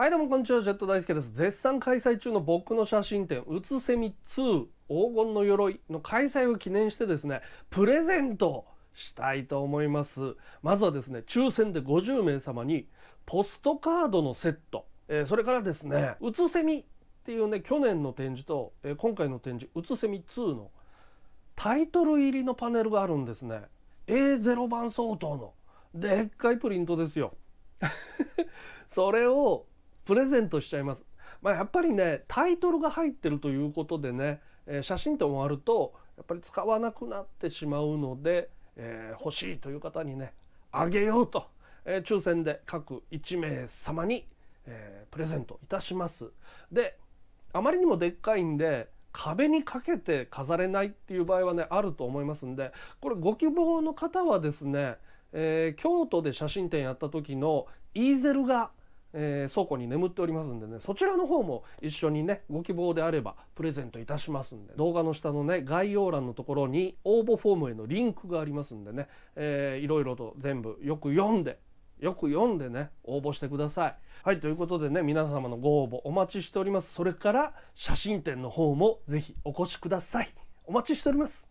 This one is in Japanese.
はいどうもこんにちは、ジェット大輔です。絶賛開催中の僕の写真展、うつせみ2黄金の鎧の開催を記念してですね、プレゼントしたいと思います。まずはですね、抽選で50名様にポストカードのセット、えー、それからですね、うつせみっていうね、去年の展示と、えー、今回の展示、うつせみ2のタイトル入りのパネルがあるんですね。A0 番相当のでっかいプリントですよ。それをプレゼントしちゃいます。まあ、やっぱりねタイトルが入ってるということでね、えー、写真って終わるとやっぱり使わなくなってしまうので、えー、欲しいという方にねあげようと、えー、抽選で各1名様に、えプレゼントいたします。であまりにもでっかいんで壁にかけて飾れないっていう場合はねあると思いますんでこれご希望の方はですね、え京都で写真展やった時のイーゼルがえー、倉庫に眠っておりますんでねそちらの方も一緒にねご希望であればプレゼントいたしますんで動画の下のね概要欄のところに応募フォームへのリンクがありますんでね、えー、いろいろと全部よく読んでよく読んでね応募してください。はいということでね皆様のご応募お待ちしておりますそれから写真展の方も是非お越しくださいお待ちしております